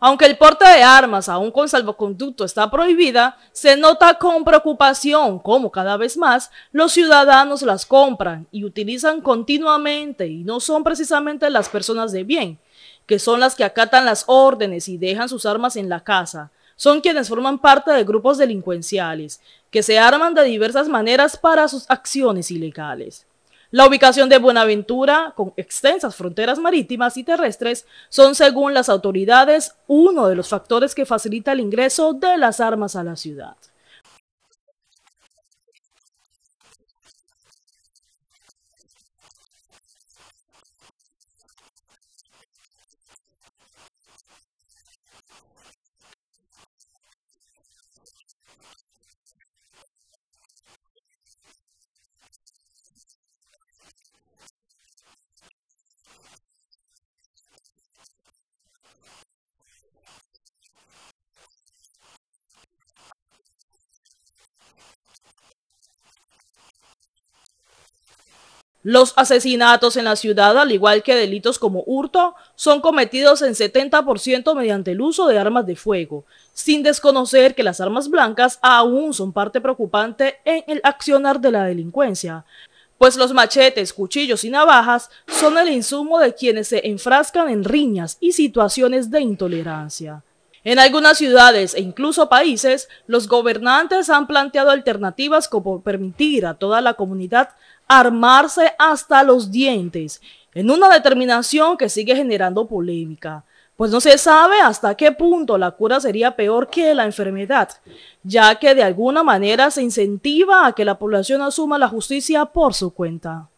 Aunque el porte de armas, aún con salvoconducto, está prohibida, se nota con preocupación cómo cada vez más los ciudadanos las compran y utilizan continuamente y no son precisamente las personas de bien, que son las que acatan las órdenes y dejan sus armas en la casa. Son quienes forman parte de grupos delincuenciales, que se arman de diversas maneras para sus acciones ilegales. La ubicación de Buenaventura, con extensas fronteras marítimas y terrestres, son, según las autoridades, uno de los factores que facilita el ingreso de las armas a la ciudad. Los asesinatos en la ciudad, al igual que delitos como hurto, son cometidos en 70% mediante el uso de armas de fuego, sin desconocer que las armas blancas aún son parte preocupante en el accionar de la delincuencia, pues los machetes, cuchillos y navajas son el insumo de quienes se enfrascan en riñas y situaciones de intolerancia. En algunas ciudades e incluso países, los gobernantes han planteado alternativas como permitir a toda la comunidad armarse hasta los dientes, en una determinación que sigue generando polémica, pues no se sabe hasta qué punto la cura sería peor que la enfermedad, ya que de alguna manera se incentiva a que la población asuma la justicia por su cuenta.